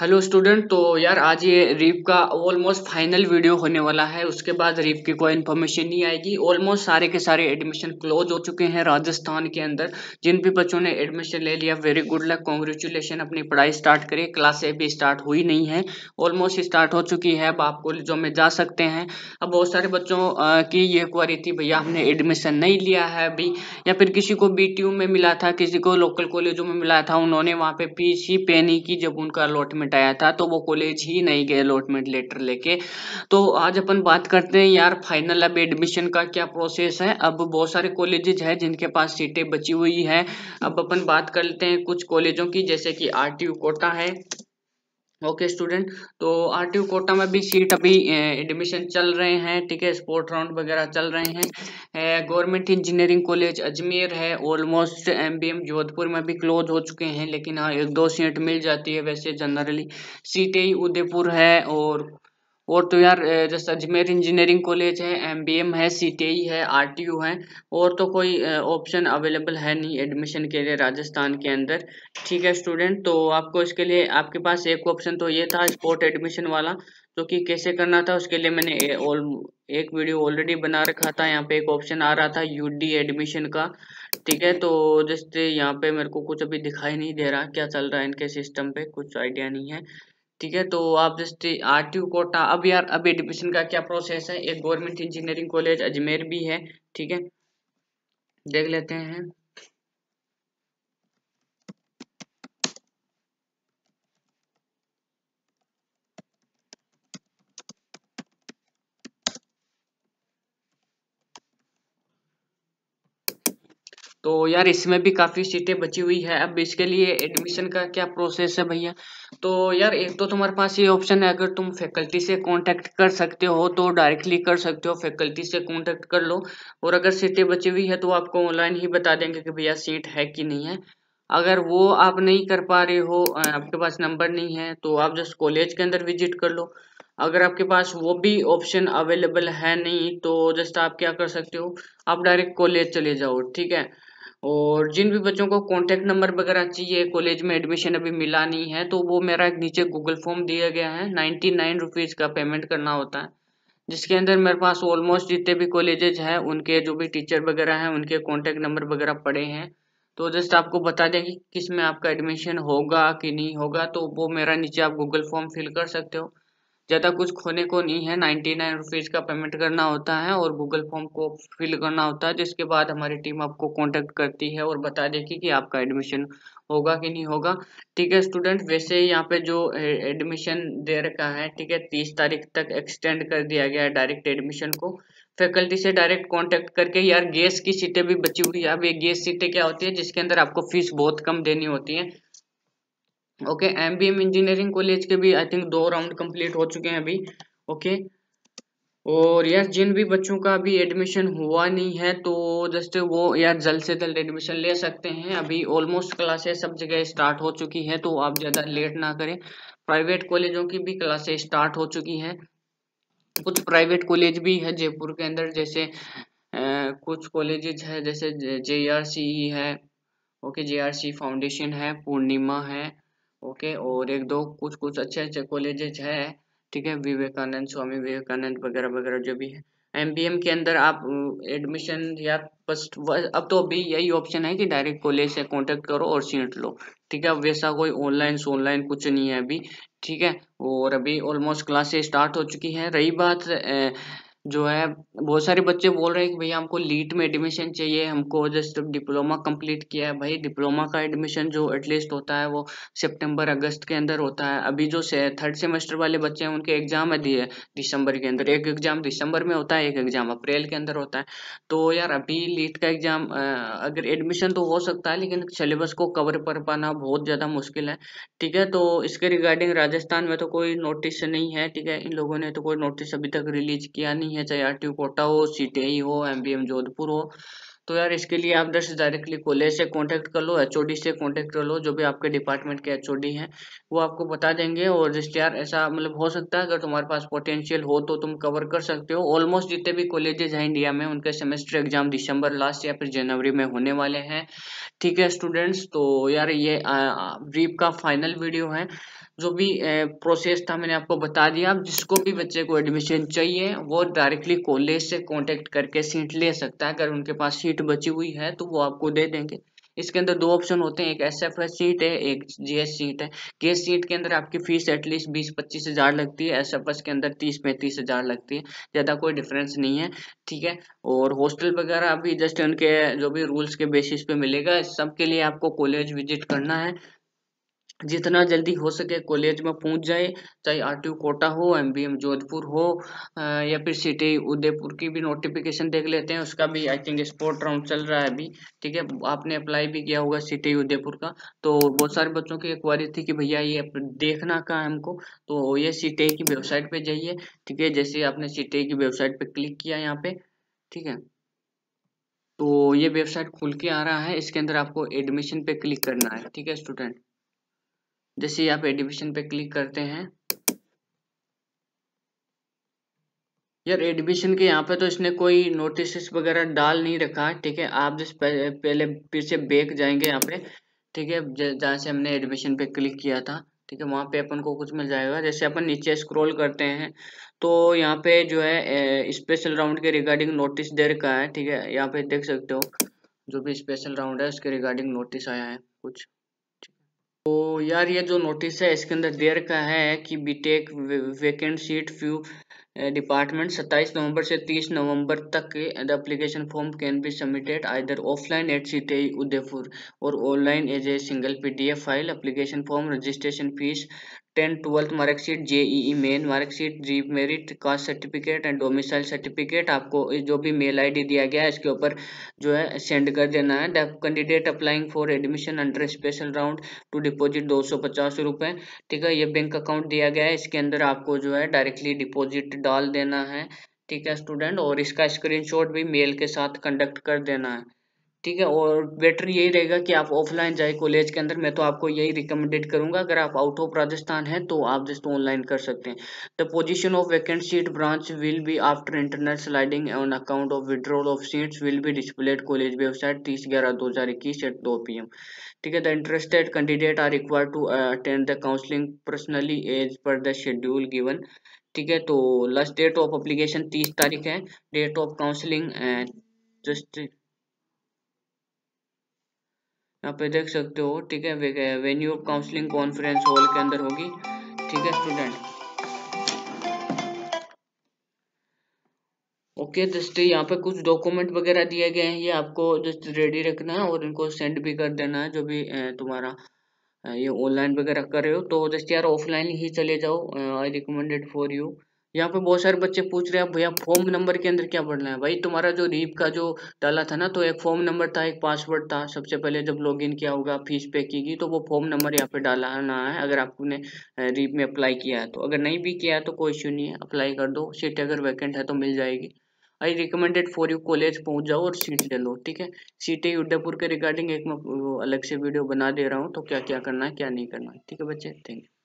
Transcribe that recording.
hello student तो यार आज ये रीप का ऑलमोस्ट फाइनल वीडियो होने वाला है उसके बाद रीप की कोई इन्फॉर्मेशन नहीं आएगी ऑलमोस्ट सारे के सारे एडमिशन क्लोज हो चुके हैं राजस्थान के अंदर जिन भी बच्चों ने एडमिशन ले लिया वेरी गुड लक कॉन्ग्रेचुलेशन अपनी पढ़ाई स्टार्ट करिए क्लासें अभी स्टार्ट हुई नहीं है ऑलमोस्ट स्टार्ट हो चुकी है अब आप कॉलेजों में जा सकते हैं अब बहुत सारे बच्चों की ये क्वारी थी भैया हमने एडमिशन नहीं लिया है अभी या फिर किसी को बी में मिला था किसी को लोकल कॉलेजों में मिला था उन्होंने वहाँ पर पी सी की जब उनका अलॉटमेंट अलॉटमेंट आया था तो वो कॉलेज ही नहीं गए अलॉटमेंट लेटर लेके तो आज अपन बात करते हैं यार फाइनल अब एडमिशन का क्या प्रोसेस है अब बहुत सारे कॉलेजेज हैं जिनके पास सीटें बची हुई हैं अब अपन बात कर लेते हैं कुछ कॉलेजों की जैसे कि आर कोटा है ओके स्टूडेंट तो आर टी कोटा में भी सीट अभी एडमिशन चल रहे हैं ठीक है स्पोर्ट राउंड वगैरह चल रहे हैं गवर्नमेंट इंजीनियरिंग कॉलेज अजमेर है ऑलमोस्ट एमबीएम जोधपुर में भी क्लोज हो चुके हैं लेकिन हाँ एक दो सीट मिल जाती है वैसे जनरली सीटें उदयपुर है और और तो यार जैसे अजमेर इंजीनियरिंग कॉलेज है एमबीएम है सीटीई e है आरटीयू है और तो कोई ऑप्शन अवेलेबल है नहीं एडमिशन के लिए राजस्थान के अंदर ठीक है स्टूडेंट तो आपको इसके लिए आपके पास एक ऑप्शन तो ये था स्पोर्ट एडमिशन वाला जो कि कैसे करना था उसके लिए मैंने ऑल एक वीडियो ऑलरेडी बना रखा था यहाँ पे एक ऑप्शन आ रहा था यूडी एडमिशन का ठीक है तो जैसे यहाँ पे मेरे को कुछ अभी दिखाई नहीं दे रहा क्या चल रहा है इनके सिस्टम पे कुछ आइडिया नहीं है ठीक है तो आप जस्ट आर टी कोटा अब यार अब एडमिशन का क्या प्रोसेस है एक गवर्नमेंट इंजीनियरिंग कॉलेज अजमेर भी है ठीक है देख लेते हैं तो यार इसमें भी काफ़ी सीटें बची हुई है अब इसके लिए एडमिशन का क्या प्रोसेस है भैया तो यार एक तो तुम्हारे पास ये ऑप्शन है अगर तुम फैकल्टी से कांटेक्ट कर सकते हो तो डायरेक्टली कर सकते हो फैकल्टी से कांटेक्ट कर लो और अगर सीटें बची हुई है तो आपको ऑनलाइन ही बता देंगे कि भैया सीट है कि नहीं है अगर वो आप नहीं कर पा रहे हो आपके पास नंबर नहीं है तो आप जस्ट कॉलेज के अंदर विजिट कर लो अगर आपके पास वो भी ऑप्शन अवेलेबल है नहीं तो जस्ट आप क्या कर सकते हो आप डायरेक्ट कॉलेज चले जाओ ठीक है और जिन भी बच्चों को कॉन्टैक्ट नंबर वगैरह चाहिए कॉलेज में एडमिशन अभी मिला नहीं है तो वो मेरा एक नीचे गूगल फॉर्म दिया गया है नाइन्टी नाइन रुपीज़ का पेमेंट करना होता है जिसके अंदर मेरे पास ऑलमोस्ट जितने भी कॉलेजेज हैं उनके जो भी टीचर वगैरह हैं उनके कॉन्टैक्ट नंबर वगैरह पड़े हैं तो जस्ट आपको बता दें कि किस में आपका एडमिशन होगा कि नहीं होगा तो वो मेरा नीचे आप गूगल फॉर्म फिल कर सकते हो ज़्यादा कुछ खोने को नहीं है नाइनटी नाइन रुपीज़ का पेमेंट करना होता है और गूगल फॉर्म को फिल करना होता है जिसके बाद हमारी टीम आपको कांटेक्ट करती है और बता देगी कि आपका एडमिशन होगा कि नहीं होगा ठीक है स्टूडेंट वैसे ही यहाँ पे जो एडमिशन दे रखा है ठीक है तीस तारीख तक एक्सटेंड कर दिया गया है डायरेक्ट एडमिशन को फैकल्टी से डायरेक्ट कॉन्टेक्ट करके यार गैस की सीटें भी बची हुई है अब ये गैस सीटें क्या होती है जिसके अंदर आपको फीस बहुत कम देनी होती है okay M B M engineering college के भी आई थिंक दो राउंड कंप्लीट हो चुके हैं अभी ओके और यार जिन भी बच्चों का अभी एडमिशन हुआ नहीं है तो जस्ट वो यार जल्द से जल्द एडमिशन ले सकते हैं अभी ऑलमोस्ट क्लासेस सब जगह स्टार्ट हो चुकी है तो आप ज़्यादा लेट ना करें प्राइवेट कॉलेजों की भी क्लासेस स्टार्ट हो चुकी हैं कुछ प्राइवेट कॉलेज भी है जयपुर के अंदर जैसे आ, कुछ कॉलेजेज e है जैसे जे आर सी है okay J R C foundation है पूर्णिमा है ओके और एक दो कुछ कुछ अच्छे अच्छे कॉलेजेज है ठीक है विवेकानंद स्वामी विवेकानंद वगैरह वगैरह जो भी है एमबीएम के अंदर आप एडमिशन या फर्स्ट अब तो अभी यही ऑप्शन है कि डायरेक्ट कॉलेज से कांटेक्ट करो और सीट लो ठीक है वैसा कोई ऑनलाइन ऑनलाइन कुछ नहीं है अभी ठीक है और अभी ऑलमोस्ट क्लासेस स्टार्ट हो चुकी है रही बात जो है बहुत सारे बच्चे बोल रहे हैं कि भैया हमको लीट में एडमिशन चाहिए हमको जस्ट डिप्लोमा कंप्लीट किया है भाई डिप्लोमा का एडमिशन जो एटलीस्ट होता है वो सितंबर अगस्त के अंदर होता है अभी जो से, थर्ड सेमेस्टर वाले बच्चे हैं उनके एग्जाम है दिए दिसंबर के अंदर एक एग्जाम दिसंबर में होता है एक एग्जाम अप्रैल के अंदर होता है तो यार अभी लीट का एग्जाम अगर एडमिशन तो हो सकता है लेकिन सिलेबस को कवर कर पाना बहुत ज़्यादा मुश्किल है ठीक है तो इसके रिगार्डिंग राजस्थान में तो कोई नोटिस नहीं है ठीक है इन लोगों ने तो कोई नोटिस अभी तक रिलीज किया नहीं है चाहे आर टी कोटा हो सी हो एम एम जोधपुर हो तो यार इसके लिए आप जस्ट डायरेक्टली कॉलेज से कांटेक्ट कर लो एच से कांटेक्ट कर लो जो भी आपके डिपार्टमेंट के एच हैं वो आपको बता देंगे और जस्ट यार ऐसा मतलब हो सकता है अगर तुम्हारे पास पोटेंशियल हो तो तुम कवर कर सकते हो ऑलमोस्ट जितने भी कॉलेजेज हैं इंडिया में उनके सेमेस्टर एग्जाम दिसंबर लास्ट या फिर जनवरी में होने वाले हैं ठीक है स्टूडेंट्स तो यार ये ब्रीफ का फाइनल वीडियो है जो भी प्रोसेस था मैंने आपको बता दिया आप जिसको भी बच्चे को एडमिशन चाहिए वो डायरेक्टली कॉलेज से कांटेक्ट करके सीट ले सकता है अगर उनके पास सीट शीट बची हुई है तो वो आपको दे देंगे इसके अंदर दो ऑप्शन होते हैं एक एस एफ एस सीट है एक जी एस सीट है के एस सीट के अंदर आपकी फीस एटलीस्ट बीस पच्चीस हजार लगती है एस एफ एस के अंदर तीस पैंतीस हजार लगती है ज़्यादा कोई डिफरेंस नहीं है ठीक है और हॉस्टल वगैरह अभी जस्ट उनके जो भी रूल्स के बेसिस पे मिलेगा सबके लिए आपको कॉलेज विजिट करना है जितना जल्दी हो सके कॉलेज में पहुंच जाए चाहे आर टी कोटा हो एम बी एम जोधपुर हो या फिर सिटी उदयपुर की भी नोटिफिकेशन देख लेते हैं उसका भी आई थिंक स्पोर्ट राउंड चल रहा है अभी ठीक है आपने अप्लाई भी किया होगा सिटी उदयपुर का तो बहुत सारे बच्चों की क्वारी थी कि भैया ये देखना कहाँ हमको तो ये सिटी की वेबसाइट पर जाइए ठीक है जैसे आपने सी की वेबसाइट पर क्लिक किया यहाँ पे ठीक है तो ये वेबसाइट खुल के आ रहा है इसके अंदर आपको एडमिशन पे क्लिक करना है ठीक है स्टूडेंट जैसे आप एडमिशन पे क्लिक करते हैं यार एडमिशन के यहाँ पे तो इसने कोई नोटिस वगैरह डाल नहीं रखा ठीक है आप जिस पहले फिर से बैक जाएंगे यहाँ पे ठीक है जहाँ से हमने एडमिशन पे क्लिक किया था ठीक है वहाँ पे अपन को कुछ मिल जाएगा जैसे अपन नीचे स्क्रॉल करते हैं तो यहाँ पे जो है स्पेशल राउंड के रिगार्डिंग नोटिस दे रखा है ठीक है यहाँ पे देख सकते हो जो भी स्पेशल राउंड है उसके रिगार्डिंग नोटिस आया है कुछ तो यार ये जो नोटिस है इसके अंदर देर का है कि BTech vacant seat few department 27 नवंबर से 30 नवंबर तक the application form can be submitted either offline at C T Udaipur और online as a single PDF file application form registration fees tenth twelfth marksheet E main marksheet JEE merit caste certificate and domicile certificate आपको जो भी mail ID दिया गया है इसके ऊपर जो है सेंड कर देना है candidate applying for admission under special round to deposit दो सौ पचास रुपये ठीक है ये बैंक अकाउंट दिया गया है इसके अंदर आपको जो है डायरेक्टली डिपॉजिट डाल देना है ठीक है स्टूडेंट और इसका स्क्रीनशॉट भी मेल के साथ कंडक्ट कर देना है ठीक है और बेटर यही रहेगा कि आप ऑफलाइन जाए कॉलेज के अंदर मैं तो आपको यही रिकमेंडेड करूंगा अगर आप आउट ऑफ राजस्थान हैं तो आप दोस्तों ऑनलाइन कर सकते हैं the position of vacant seat branch will be after internet sliding on account of withdrawal of seats will be displayed college website तीस ग्यारह दो हजार इक्कीस एट दो पी एम ठीक है the interested candidate are require to attend the counselling personally as per the schedule given ठीक है तो लास्ट डेट ऑफ अप्लीकेशन तीस तारीख है डेट ऑफ काउंसलिंग जस्ट यहाँ पे देख सकते हो ठीक है venue of counselling conference hall के अंदर होगी ठीक है स्टूडेंट ओके जस्ट यहाँ पे कुछ डॉक्यूमेंट वगैरह दिए गए हैं ये आपको जस्ट रेडी रखना है और इनको सेंड भी कर देना है जो भी तुम्हारा ये ऑनलाइन वगैरह कर रहे हो तो जस्ट यार ऑफलाइन ही चले जाओ आई रिकमेंडेड फॉर यू यहाँ पे बहुत सारे बच्चे पूछ रहे हैं भैया फॉर्म नंबर के अंदर क्या बढ़ना है भाई तुम्हारा जो रीप का जो डाला था ना तो एक फॉर्म नंबर था एक पासवर्ड था सबसे पहले जब लॉगिन किया होगा फीस पे की गई तो वो फॉर्म नंबर यहाँ पे डालाना है अगर आपने रीप में अप्लाई किया है तो अगर नहीं भी किया है तो कोई इश्यू नहीं है अप्लाई कर दो सीट अगर वैकेंट है तो मिल जाएगी I recommended for you college पहुंच जाओ और सीट ले लो ठीक है सीटें उदयपुर के रिगार्डिंग एक मैं अलग से वीडियो बना दे रहा हूँ तो क्या क्या करना है क्या नहीं करना है ठीक है बच्चे थैंक यू